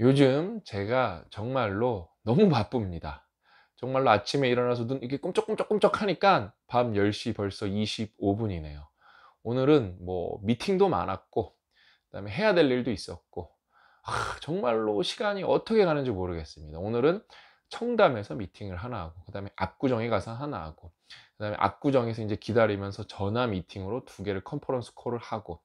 요즘 제가 정말로 너무 바쁩니다. 정말로 아침에 일어나서 눈 이렇게 꿈쩍꿈쩍꿈쩍 하니까 밤 10시 벌써 25분이네요. 오늘은 뭐 미팅도 많았고 그다음에 해야 될 일도 있었고 아, 정말로 시간이 어떻게 가는지 모르겠습니다. 오늘은 청담에서 미팅을 하나 하고 그다음에 압구정에 가서 하나 하고 그다음에 압구정에서 이제 기다리면서 전화 미팅으로 두 개를 컨퍼런스 콜을 하고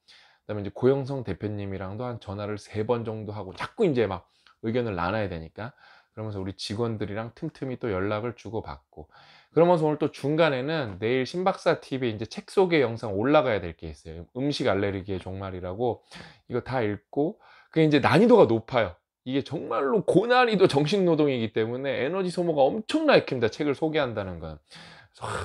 그다음에 이제 고영성 대표님이랑도 한 전화를 세 번 정도 하고 자꾸 이제 막 의견을 나눠야 되니까 그러면서 우리 직원들이랑 틈틈이 또 연락을 주고 받고 그러면서 오늘 또 중간에는 내일 신박사 TV 이제 책 소개 영상 올라가야 될 게 있어요. 음식 알레르기의 종말이라고 이거 다 읽고 그게 이제 난이도가 높아요. 이게 정말로 고난이도 정신노동이기 때문에 에너지 소모가 엄청나게 큽니다. 책을 소개한다는 건.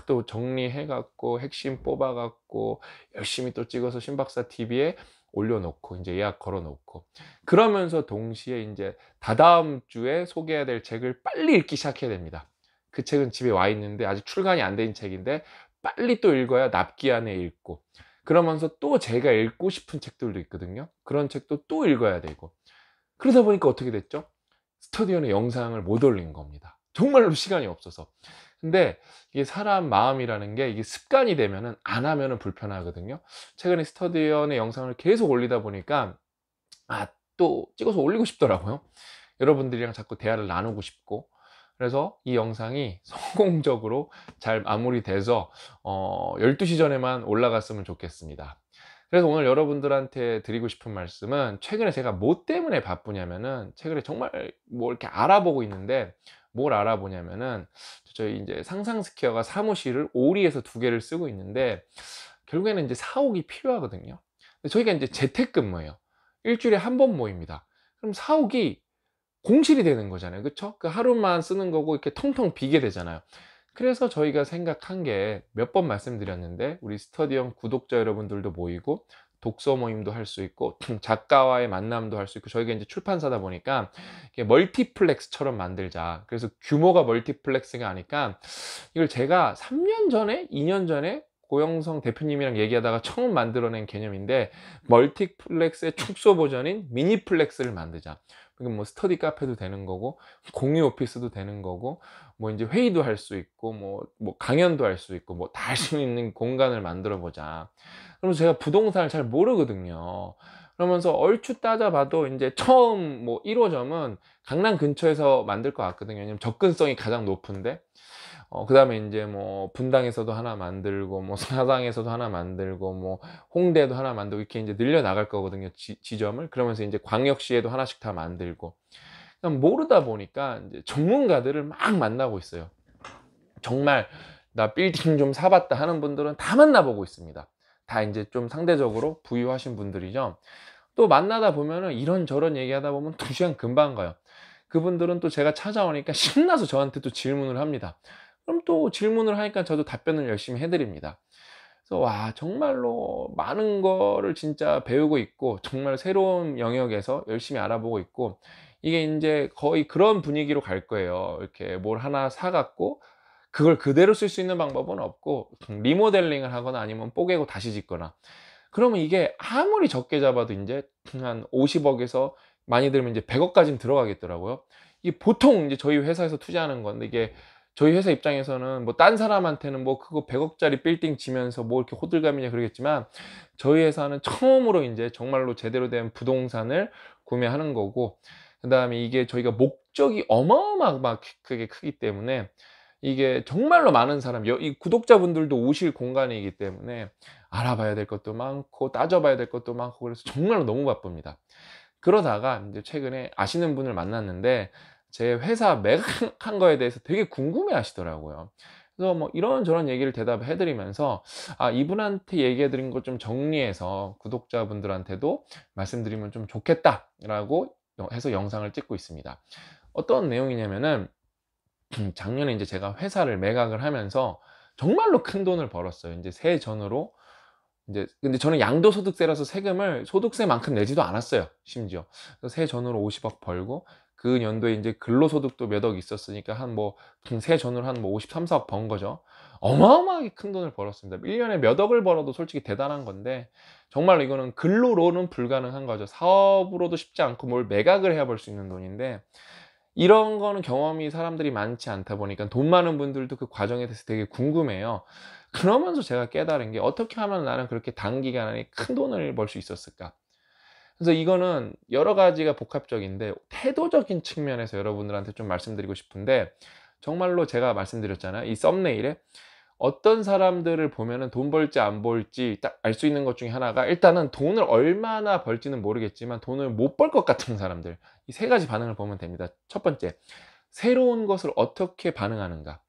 또 정리해갖고 핵심 뽑아갖고 열심히 또 찍어서 신박사 TV에 올려놓고 이제 예약 걸어놓고 그러면서 동시에 이제 다다음 주에 소개해야 될 책을 빨리 읽기 시작해야 됩니다. 그 책은 집에 와 있는데 아직 출간이 안 된 책인데 빨리 또 읽어야 납기 안에 읽고 그러면서 또 제가 읽고 싶은 책들도 있거든요. 그런 책도 또 읽어야 되고 그러다 보니까 어떻게 됐죠? 스튜디오는 영상을 못 올린 겁니다. 정말로 시간이 없어서 근데 이게 사람 마음이라는 게 이게 습관이 되면은 안 하면은 불편하거든요. 최근에 스터디원의 영상을 계속 올리다 보니까 아, 또 찍어서 올리고 싶더라고요. 여러분들이랑 자꾸 대화를 나누고 싶고 그래서 이 영상이 성공적으로 잘 마무리돼서 어, 12시 전에만 올라갔으면 좋겠습니다. 그래서 오늘 여러분들한테 드리고 싶은 말씀은 최근에 제가 뭐 때문에 바쁘냐면은 최근에 정말 뭐 이렇게 알아보고 있는데 뭘 알아보냐면은 저희 이제 상상스퀘어가 사무실을 오리에서 두 개를 쓰고 있는데 결국에는 이제 사옥이 필요하거든요. 저희가 이제 재택근무예요. 일주일에 한 번 모입니다. 그럼 사옥이 공실이 되는 거잖아요. 그쵸? 그 하루만 쓰는 거고 이렇게 텅텅 비게 되잖아요. 그래서 저희가 생각한 게 몇 번 말씀드렸는데 우리 스터디엄 구독자 여러분들도 모이고 독서 모임도 할 수 있고 작가와의 만남도 할 수 있고 저희가 이제 출판사다 보니까 멀티플렉스처럼 만들자. 그래서 규모가 멀티플렉스가 아니까 이걸 제가 3년 전에 2년 전에 고영성 대표님이랑 얘기하다가 처음 만들어낸 개념인데 멀티플렉스의 축소 버전인 미니플렉스를 만들자. 그럼 뭐 스터디 카페도 되는 거고 공유 오피스도 되는 거고 뭐 이제 회의도 할 수 있고 뭐, 뭐 강연도 할 수 있고 뭐 다 할 수 있는 공간을 만들어 보자. 그러면 제가 부동산을 잘 모르거든요. 그러면서 얼추 따져봐도 이제 처음 뭐 1호점은 강남 근처에서 만들 것 같거든요. 왜냐면 접근성이 가장 높은데. 어, 그 다음에 이제 뭐 분당에서도 하나 만들고 뭐 사당에서도 하나 만들고 뭐 홍대도 하나 만들고 이렇게 이제 늘려 나갈 거거든요. 지, 지점을. 그러면서 이제 광역시에도 하나씩 다 만들고. 모르다 보니까 이제 전문가들을 막 만나고 있어요. 정말 나 빌딩 좀 사봤다 하는 분들은 다 만나보고 있습니다. 다 이제 좀 상대적으로 부유하신 분들이죠. 또 만나다 보면은 이런저런 얘기하다 보면 두 시간 금방 가요. 그분들은 또 제가 찾아오니까 신나서 저한테 또 질문을 합니다. 그럼 또 질문을 하니까 저도 답변을 열심히 해드립니다. 그래서 와 정말로 많은 거를 진짜 배우고 있고 정말 새로운 영역에서 열심히 알아보고 있고 이게 이제 거의 그런 분위기로 갈 거예요. 이렇게 뭘 하나 사갖고 그걸 그대로 쓸 수 있는 방법은 없고 리모델링을 하거나 아니면 뽀개고 다시 짓거나 그러면 이게 아무리 적게 잡아도 이제 한 50억에서 많이 들면 이제 100억까지는 들어가겠더라고요. 이게 보통 이제 저희 회사에서 투자하는 건데 이게 저희 회사 입장에서는 뭐 딴 사람한테는 뭐 그거 100억짜리 빌딩 지면서 뭐 이렇게 호들갑이냐 그러겠지만 저희 회사는 처음으로 이제 정말로 제대로 된 부동산을 구매하는 거고 그다음에 이게 저희가 목적이 어마어마하게 크기 때문에 이게 정말로 많은 사람, 이 구독자분들도 오실 공간이기 때문에 알아봐야 될 것도 많고 따져봐야 될 것도 많고 그래서 정말로 너무 바쁩니다. 그러다가 이제 최근에 아시는 분을 만났는데 제 회사 매각한 거에 대해서 되게 궁금해 하시더라고요. 그래서 뭐 이런저런 얘기를 대답해 드리면서 아 이분한테 얘기해 드린 것 좀 정리해서 구독자분들한테도 말씀드리면 좀 좋겠다라고 해서 영상을 찍고 있습니다. 어떤 내용이냐면은 음, 작년에 이제 제가 회사를 매각을 하면서 정말로 큰 돈을 벌었어요. 이제 새 전으로 이제 근데 저는 양도소득세라서 세금을 소득세만큼 내지도 않았어요. 심지어 새 전으로 50억 벌고 그 연도에 이제 근로소득도 몇 억 있었으니까 한 뭐새 음, 전으로 한 뭐 53, 4억 번 거죠. 어마어마하게 큰 돈을 벌었습니다. 1년에 몇 억을 벌어도 솔직히 대단한 건데 정말 로 이거는 근로로는 불가능한 거죠. 사업으로도 쉽지 않고 뭘 매각을 해야 벌 수 있는 돈인데 이런 거는 경험이 사람들이 많지 않다 보니까 돈 많은 분들도 그 과정에 대해서 되게 궁금해요. 그러면서 제가 깨달은 게 어떻게 하면 나는 그렇게 단기간 안에 큰 돈을 벌 수 있었을까? 그래서 이거는 여러 가지가 복합적인데 태도적인 측면에서 여러분들한테 좀 말씀드리고 싶은데 정말로 제가 말씀드렸잖아요. 이 썸네일에 어떤 사람들을 보면은 돈 벌지 안 벌지 딱 알 수 있는 것 중에 하나가 일단은 돈을 얼마나 벌지는 모르겠지만 돈을 못 벌 것 같은 사람들 이 세 가지 반응을 보면 됩니다 첫 번째 새로운 것을 어떻게 반응하는가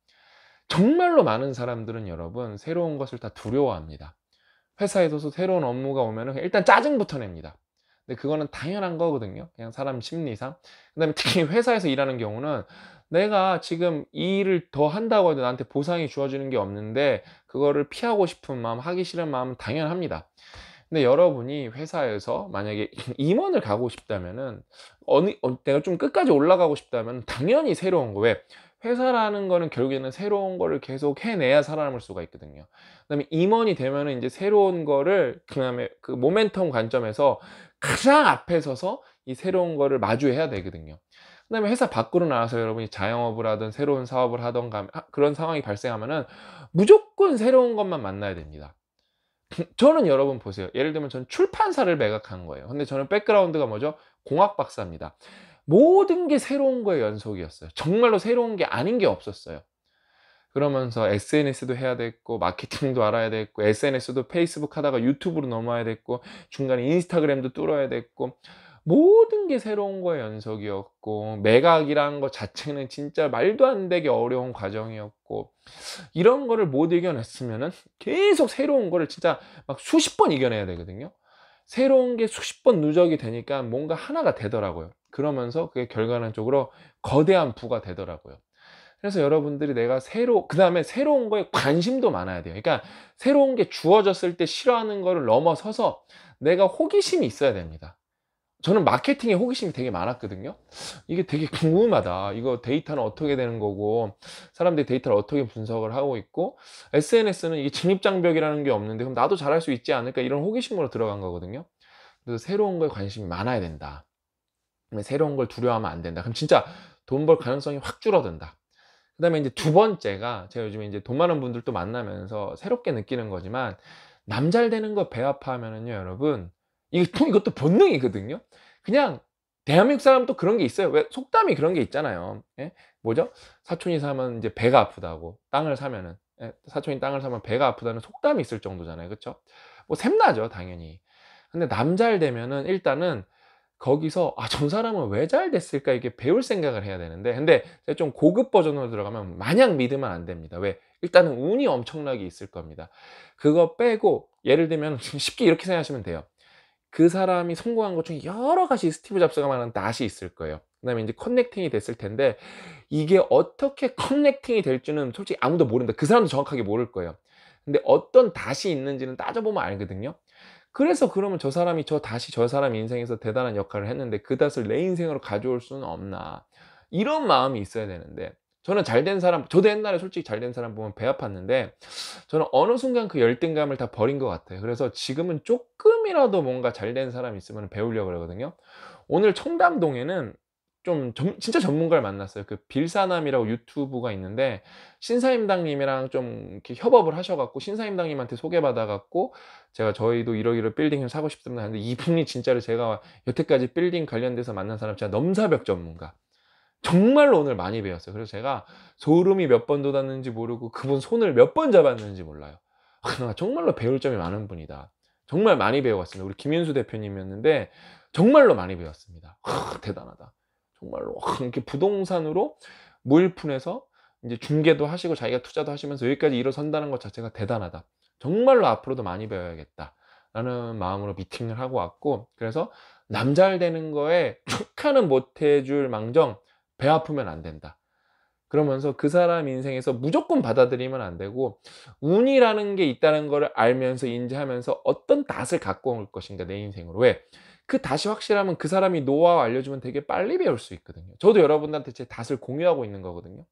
정말로 많은 사람들은 여러분 새로운 것을 다 두려워합니다 회사에서도 새로운 업무가 오면은 일단 짜증부터 냅니다 근데 그거는 당연한 거거든요. 그냥 사람 심리상. 그다음에 특히 회사에서 일하는 경우는 내가 지금 이 일을 더 한다고 해도 나한테 보상이 주어지는 게 없는데 그거를 피하고 싶은 마음, 하기 싫은 마음은 당연합니다. 근데 여러분이 회사에서 만약에 임원을 가고 싶다면은 어느 어, 내가 좀 끝까지 올라가고 싶다면 당연히 새로운 거 왜? 회사라는 거는 결국에는 새로운 거를 계속 해내야 살아남을 수가 있거든요. 그다음에 임원이 되면은 이제 새로운 거를 그다음에 그 모멘텀 관점에서 가장 앞에 서서 이 새로운 거를 마주해야 되거든요. 그 다음에 회사 밖으로 나와서 여러분이 자영업을 하든 새로운 사업을 하든 그런 상황이 발생하면은 무조건 새로운 것만 만나야 됩니다. 저는 여러분 보세요. 예를 들면 저는 출판사를 매각한 거예요. 근데 저는 백그라운드가 뭐죠? 공학 박사입니다. 모든 게 새로운 거의 연속이었어요. 정말로 새로운 게 아닌 게 없었어요. 그러면서 SNS도 해야 됐고 마케팅도 알아야 됐고 SNS도 페이스북 하다가 유튜브로 넘어야 됐고 중간에 인스타그램도 뚫어야 됐고 모든 게 새로운 거의 연속이었고 매각이라는 것 자체는 진짜 말도 안 되게 어려운 과정이었고 이런 거를 못 이겨냈으면은 계속 새로운 거를 진짜 막 수십 번 이겨내야 되거든요. 새로운 게 수십 번 누적이 되니까 뭔가 하나가 되더라고요. 그러면서 그게 결과론적으로 거대한 부가 되더라고요. 그래서 여러분들이 내가 새로 그 다음에 새로운 거에 관심도 많아야 돼요. 그러니까 새로운 게 주어졌을 때 싫어하는 거를 넘어서서 내가 호기심이 있어야 됩니다. 저는 마케팅에 호기심이 되게 많았거든요. 이게 되게 궁금하다. 이거 데이터는 어떻게 되는 거고, 사람들이 데이터를 어떻게 분석을 하고 있고, SNS는 이게 진입장벽이라는 게 없는데, 그럼 나도 잘할 수 있지 않을까? 이런 호기심으로 들어간 거거든요. 그래서 새로운 거에 관심이 많아야 된다. 새로운 걸 두려워하면 안 된다. 그럼 진짜 돈 벌 가능성이 확 줄어든다. 그다음에 이제 두 번째가 제가 요즘에 이제 돈 많은 분들도 만나면서 새롭게 느끼는 거지만 남잘 되는 거 배 아파하면은요, 여러분 이거 이것도 본능이거든요. 그냥 대한민국 사람도 그런 게 있어요. 왜 속담이 그런 게 있잖아요. 예? 뭐죠? 사촌이 사면 이제 배가 아프다고 땅을 사면은 예? 사촌이 땅을 사면 배가 아프다는 속담이 있을 정도잖아요, 그렇죠? 뭐 샘나죠, 당연히. 근데 남잘 되면은 일단은 거기서 아 전 사람은 왜 잘 됐을까 이게 배울 생각을 해야 되는데 근데 좀 고급 버전으로 들어가면 마냥 믿으면 안 됩니다 왜 일단은 운이 엄청나게 있을 겁니다 그거 빼고 예를 들면 쉽게 이렇게 생각하시면 돼요 그 사람이 성공한 것 중에 여러 가지 스티브 잡스가 말하는 낫이 있을 거예요 그 다음에 이제 커넥팅이 됐을 텐데 이게 어떻게 커넥팅이 될지는 솔직히 아무도 모른다 그 사람도 정확하게 모를 거예요 근데 어떤 낫이 있는지는 따져보면 알거든요 그래서 그러면 저 사람이 저 다시 저 사람 인생에서 대단한 역할을 했는데 그닷을 내 인생으로 가져올 수는 없나 이런 마음이 있어야 되는데 저는 잘된 사람 저도 옛날에 솔직히 잘 된 사람 보면 배 아팠는데 저는 어느 순간 그 열등감을 다 버린 것 같아요 그래서 지금은 조금이라도 뭔가 잘 된 사람 있으면 배우려고 그러거든요 오늘 청담동에는 좀 점, 진짜 전문가를 만났어요. 그 빌사남이라고 유튜브가 있는데 신사임당님이랑 좀 이렇게 협업을 하셔갖고 신사임당님한테 소개받아갖고 제가 저희도 이러이러 빌딩을 사고 싶습니다 하데 이분이 진짜로 제가 여태까지 빌딩 관련돼서 만난 사람 제가 넘사벽 전문가. 정말로 오늘 많이 배웠어요. 그래서 제가 소름이 몇 번 돋았는지 모르고 그분 손을 몇 번 잡았는지 몰라요. 아, 그러니까 정말로 배울 점이 많은 분이다. 정말 많이 배워갔습니다. 우리 김윤수 대표님이었는데 정말로 많이 배웠습니다. 아, 대단하다. 정말로 이렇게 부동산으로 무일푼에서 이제 중개도 하시고 자기가 투자도 하시면서 여기까지 일어선다는 것 자체가 대단하다. 정말로 앞으로도 많이 배워야겠다. 라는 마음으로 미팅을 하고 왔고, 그래서 남잘 되는 거에 축하는 못 해줄 망정, 배 아프면 안 된다. 그러면서 그 사람 인생에서 무조건 받아들이면 안 되고, 운이라는 게 있다는 걸 알면서 인지하면서 어떤 낯을 갖고 올 것인가, 내 인생으로. 왜? 그 다시 확실하면 그 사람이 노하우 알려주면 되게 빨리 배울 수 있거든요. 저도 여러분들한테 제 닷을 공유하고 있는 거거든요.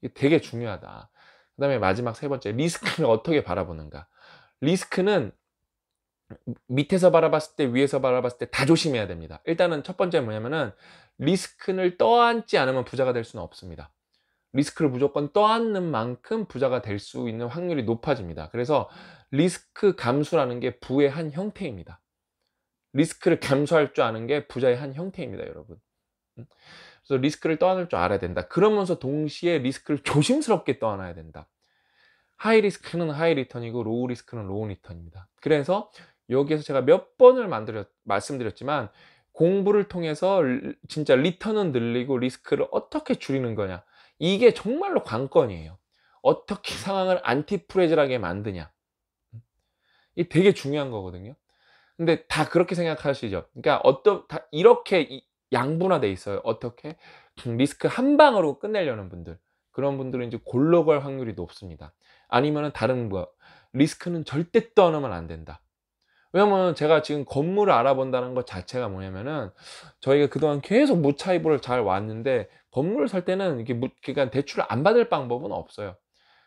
이게 되게 중요하다. 그 다음에 마지막 세 번째, 리스크를 어떻게 바라보는가. 리스크는 밑에서 바라봤을 때, 위에서 바라봤을 때 다 조심해야 됩니다. 일단은 첫 번째 뭐냐면은 리스크를 떠안지 않으면 부자가 될 수는 없습니다. 리스크를 무조건 떠안는 만큼 부자가 될 수 있는 확률이 높아집니다. 그래서 리스크 감수라는 게 부의 한 형태입니다. 리스크를 감소할 줄 아는 게 부자의 한 형태입니다, 여러분. 그래서 리스크를 떠안을 줄 알아야 된다. 그러면서 동시에 리스크를 조심스럽게 떠안아야 된다. 하이 리스크는 하이 리턴이고 로우 리스크는 로우 리턴입니다. 그래서 여기에서 제가 몇 번을 만들었, 말씀드렸지만 공부를 통해서 진짜 리턴은 늘리고 리스크를 어떻게 줄이는 거냐. 이게 정말로 관건이에요. 어떻게 상황을 안티프레즈하게 만드냐. 이 되게 중요한 거거든요. 근데 다 그렇게 생각하시죠. 그러니까 어떤 다 이렇게 양분화돼 있어요. 어떻게 음, 리스크 한 방으로 끝내려는 분들 그런 분들은 이제 골로 갈 확률이 높습니다. 아니면은 다른 거 뭐, 리스크는 절대 떠나면 안 된다. 왜냐면 제가 지금 건물을 알아본다는 것 자체가 뭐냐면은 저희가 그동안 계속 무차입을 잘 왔는데 건물을 살 때는 이게 무, 그러니까 대출을 안 받을 방법은 없어요.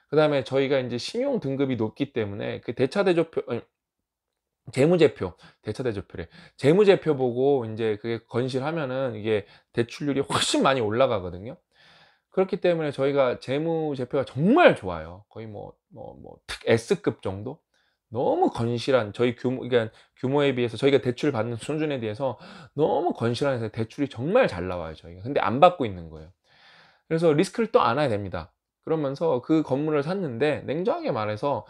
그 다음에 저희가 이제 신용 등급이 높기 때문에 그 대차 대조표 재무제표, 대차대조표래. 재무제표 보고 이제 그게 건실하면은 이게 대출률이 훨씬 많이 올라가거든요. 그렇기 때문에 저희가 재무제표가 정말 좋아요. 거의 뭐, 뭐, 뭐, 특 S급 정도? 너무 건실한, 저희 규모, 그러니까 규모에 비해서 저희가 대출 받는 수준에 대해서 너무 건실한 해서 대출이 정말 잘 나와요, 저희가. 근데 안 받고 있는 거예요. 그래서 리스크를 또 안아야 됩니다. 그러면서 그 건물을 샀는데 냉정하게 말해서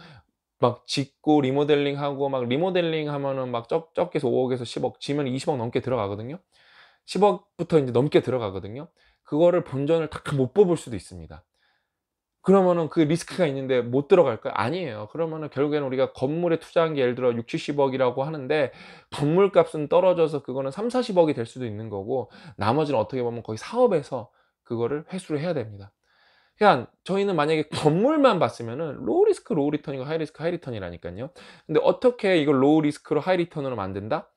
막 짓고 리모델링 하고 막 리모델링 하면은 막 적, 적게 해서 5억에서 10억 지면 20억 넘게 들어가거든요. 10억부터 이제 넘게 들어가거든요. 그거를 본전을 다 못 뽑을 수도 있습니다. 그러면은 그 리스크가 있는데 못 들어갈까요? 아니에요. 그러면은 결국에는 우리가 건물에 투자한 게 예를 들어 6, 0 70억이라고 하는데 건물 값은 떨어져서 그거는 3, 40억이 될 수도 있는 거고 나머지는 어떻게 보면 거의 사업에서 그거를 회수를 해야 됩니다. 그러니까 저희는 만약에 건물만 봤으면은 로우 리스크 로우 리턴이고 하이 리스크 하이 리턴이라니까요. 근데 어떻게 이걸 로우 리스크로 하이 리턴으로 만든다?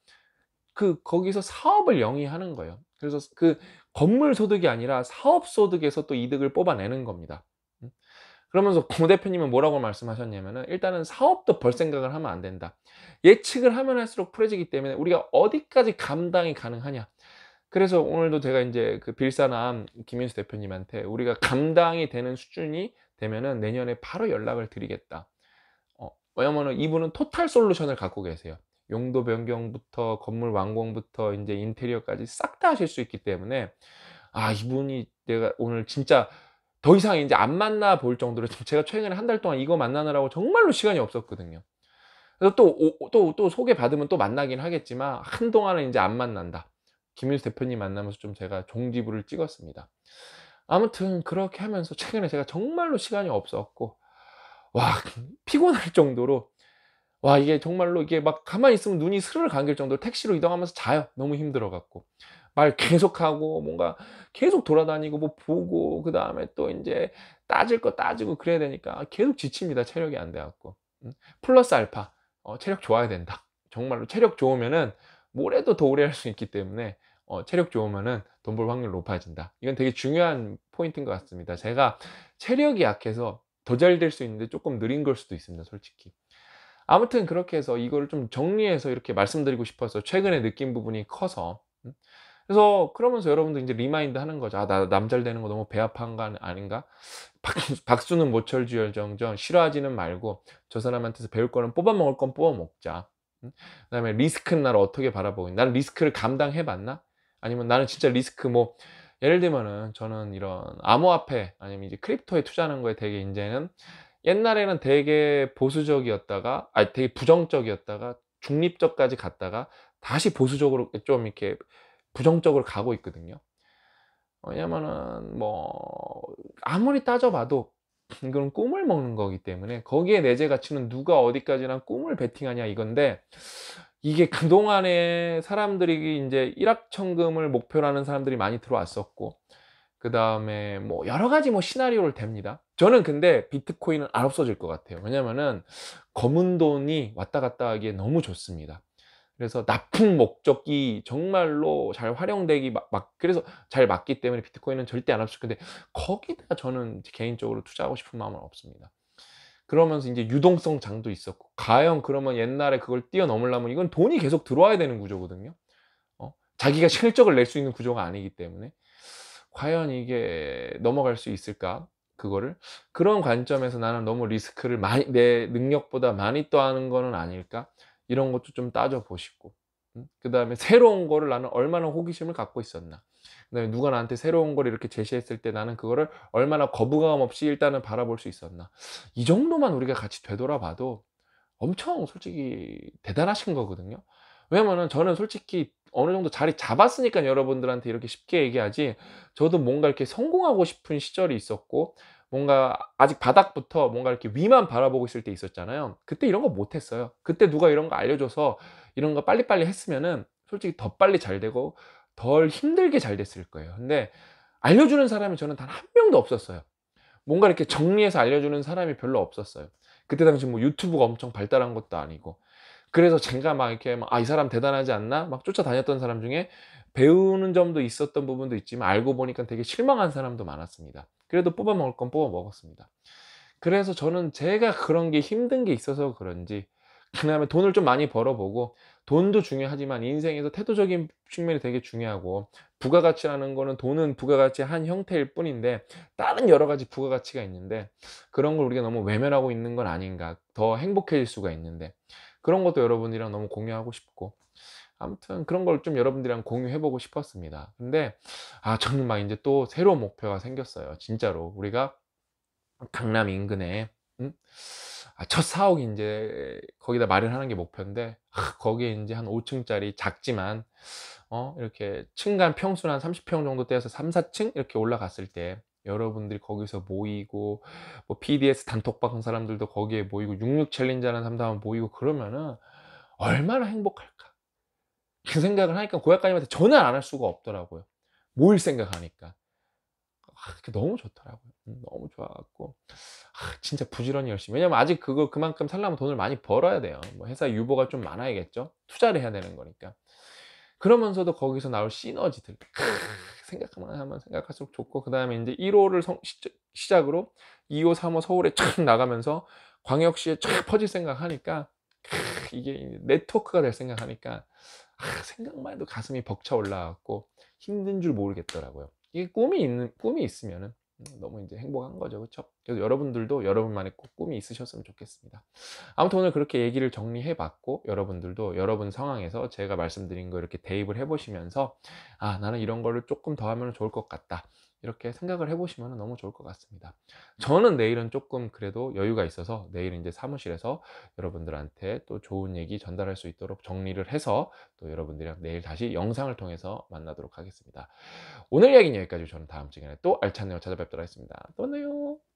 그 거기서 사업을 영위하는 거예요. 그래서 그 건물 소득이 아니라 사업 소득에서 또 이득을 뽑아내는 겁니다. 음? 그러면서 고 대표님은 뭐라고 말씀하셨냐면은 일단은 사업도 벌 생각을 하면 안 된다. 예측을 하면 할수록 풀어지기 때문에 우리가 어디까지 감당이 가능하냐. 그래서 오늘도 제가 이제 그 빌사남 김윤수 대표님한테 우리가 감당이 되는 수준이 되면은 내년에 바로 연락을 드리겠다. 어, 왜냐면은 이분은 토탈 솔루션을 갖고 계세요. 용도 변경부터 건물 완공부터 이제 인테리어까지 싹 다 하실 수 있기 때문에 아 이분이 내가 오늘 진짜 더 이상 이제 안 만나 볼 정도로 제가 최근에 한 달 동안 이거 만나느라고 정말로 시간이 없었거든요. 그래서 또 또 또 소개 받으면 또 만나긴 하겠지만 한동안은 이제 안 만난다. 김윤수 대표님 만나면서 좀 제가 종지부를 찍었습니다. 아무튼 그렇게 하면서 최근에 제가 정말로 시간이 없었고 와 피곤할 정도로 와 이게 정말로 이게 막 가만히 있으면 눈이 스르르 감길 정도로 택시로 이동하면서 자요 너무 힘들어 갖고 말 계속하고 뭔가 계속 돌아다니고 뭐 보고 그 다음에 또 이제 따질 거 따지고 그래야 되니까 계속 지칩니다 체력이 안 돼갖고 음? 플러스 알파 어, 체력 좋아야 된다 정말로 체력 좋으면은 모래도더 오래 할 수 있기 때문에 어, 체력 좋으면돈 벌 확률 높아진다. 이건 되게 중요한 포인트인 것 같습니다. 제가 체력이 약해서 더 잘 될 수 있는데 조금 느린 걸 수도 있습니다. 솔직히. 아무튼 그렇게 해서 이걸 좀 정리해서 이렇게 말씀드리고 싶어서 최근에 느낀 부분이 커서 음? 그래서 그러면서 여러분들 이제 리마인드 하는 거죠. 아, 나 남잘 되는 거 너무 배합한거 아닌가? 박수, 는 모철주열정정 싫어하지는 말고 저 사람한테서 배울 거는 뽑아 먹을 건 뽑아 먹자. 음? 그다음에 리스크는 나를 어떻게 바라보고 있나? 난 리스크를 감당해 봤나? 아니면 나는 진짜 리스크 뭐 예를 들면은 저는 이런 암호화폐 아니면 이제 크립토에 투자하는 거에 되게 이제는 옛날에는 되게 보수적이었다가 아 되게 부정적이었다가 중립적까지 갔다가 다시 보수적으로 좀 이렇게 부정적으로 가고 있거든요. 왜냐면은 뭐 아무리 따져봐도 그건 꿈을 먹는 거기 때문에 거기에 내재 가치는 누가 어디까지나 꿈을 베팅하냐 이건데 이게 그동안에 사람들이 이제 일확천금을 목표로 하는 사람들이 많이 들어왔었고 그 다음에 뭐 여러 가지 뭐 시나리오를 댑니다. 저는 근데 비트코인은 안 없어질 것 같아요. 왜냐면은 검은 돈이 왔다 갔다 하기에 너무 좋습니다. 그래서 납품 목적이 정말로 잘 활용되기 막, 막 그래서 잘 맞기 때문에 비트코인은 절대 안 없을 건데 거기다 저는 개인적으로 투자하고 싶은 마음은 없습니다. 그러면서 이제 유동성 장도 있었고 과연 그러면 옛날에 그걸 뛰어넘으려면 이건 돈이 계속 들어와야 되는 구조거든요. 어? 자기가 실적을 낼 수 있는 구조가 아니기 때문에 과연 이게 넘어갈 수 있을까? 그거를 그런 관점에서 나는 너무 리스크를 많이 내 능력보다 많이 떠하는 거는 아닐까? 이런 것도 좀 따져 보시고 음? 그 다음에 새로운 거를 나는 얼마나 호기심을 갖고 있었나? 그다음에 누가 나한테 새로운 걸 이렇게 제시했을 때 나는 그거를 얼마나 거부감 없이 일단은 바라볼 수 있었나. 이 정도만 우리가 같이 되돌아봐도 엄청 솔직히 대단하신 거거든요. 왜냐면은 저는 솔직히 어느 정도 자리 잡았으니까 여러분들한테 이렇게 쉽게 얘기하지 저도 뭔가 이렇게 성공하고 싶은 시절이 있었고 뭔가 아직 바닥부터 뭔가 이렇게 위만 바라보고 있을 때 있었잖아요 그때 이런 거 못했어요 그때 누가 이런 거 알려줘서 이런 거 빨리빨리 했으면은 솔직히 더 빨리 잘 되고 덜 힘들게 잘 됐을 거예요. 근데 알려주는 사람이 저는 단 한 명도 없었어요. 뭔가 이렇게 정리해서 알려주는 사람이 별로 없었어요. 그때 당시 뭐 유튜브가 엄청 발달한 것도 아니고. 그래서 제가 막 이렇게 아 이 사람 대단하지 않나 막 쫓아다녔던 사람 중에 배우는 점도 있었던 부분도 있지만 알고 보니까 되게 실망한 사람도 많았습니다. 그래도 뽑아 먹을 건 뽑아 먹었습니다. 그래서 저는 제가 그런 게 힘든 게 있어서 그런지 그다음에 돈을 좀 많이 벌어보고 돈도 중요하지만 인생에서 태도적인 측면이 되게 중요하고 부가가치라는 거는 돈은 부가가치 한 형태일 뿐인데 다른 여러 가지 부가가치가 있는데 그런 걸 우리가 너무 외면하고 있는 건 아닌가 더 행복해질 수가 있는데 그런 것도 여러분이랑 너무 공유하고 싶고 아무튼 그런 걸 좀 여러분들이랑 공유해보고 싶었습니다. 근데 아 저는 막 이제 또 새로운 목표가 생겼어요. 진짜로 우리가 강남 인근에 음? 아, 첫 사옥 이제 거기다 마련하는 게 목표인데 거기에 이제 한 5층짜리 작지만 어 이렇게 층간 평수는 한 30평 정도 떼어서 3, 4층 이렇게 올라갔을 때 여러분들이 거기서 모이고 뭐 PDS 단톡방 사람들도 거기에 모이고 66 챌린저라는 사람도 모이고 그러면은 얼마나 행복할까 그 생각을 하니까 고약가님한테 전화 를안 할 수가 없더라고요 모일 생각하니까 아, 그게 너무 좋더라고요. 음, 너무 좋아갖고 아, 진짜 부지런히 열심히. 왜냐면 아직 그거 그만큼 살려면 돈을 많이 벌어야 돼요. 뭐 회사 유보가 좀 많아야겠죠. 투자를 해야 되는 거니까. 그러면서도 거기서 나올 시너지들 크, 생각만 하면 생각할수록 좋고 그 다음에 이제 1호를 성, 시작, 으로 2호, 3호 서울에 쫙 나가면서 광역시에 쫙 퍼질 생각하니까 크, 이게 네트워크가 될 생각하니까 아, 생각만 해도 가슴이 벅차 올라왔고 힘든 줄 모르겠더라고요. 이게 꿈이 있는 꿈이 있으면은 너무 이제 행복한 거죠, 그렇죠? 그래서 여러분들도 여러분만의 꼭 꿈이 있으셨으면 좋겠습니다. 아무튼 오늘 그렇게 얘기를 정리해봤고 여러분들도 여러분 상황에서 제가 말씀드린 거 이렇게 대입을 해보시면서 아 나는 이런 거를 조금 더 하면 좋을 것 같다. 이렇게 생각을 해보시면 너무 좋을 것 같습니다. 음. 저는 내일은 조금 그래도 여유가 있어서 내일은 이제 사무실에서 여러분들한테 또 좋은 얘기 전달할 수 있도록 정리를 해서 또 여러분들이랑 내일 다시 영상을 통해서 만나도록 하겠습니다. 오늘 이야기는 여기까지 저는 다음 시간에 또 알찬 내용 찾아뵙도록 하겠습니다. 또 만나요.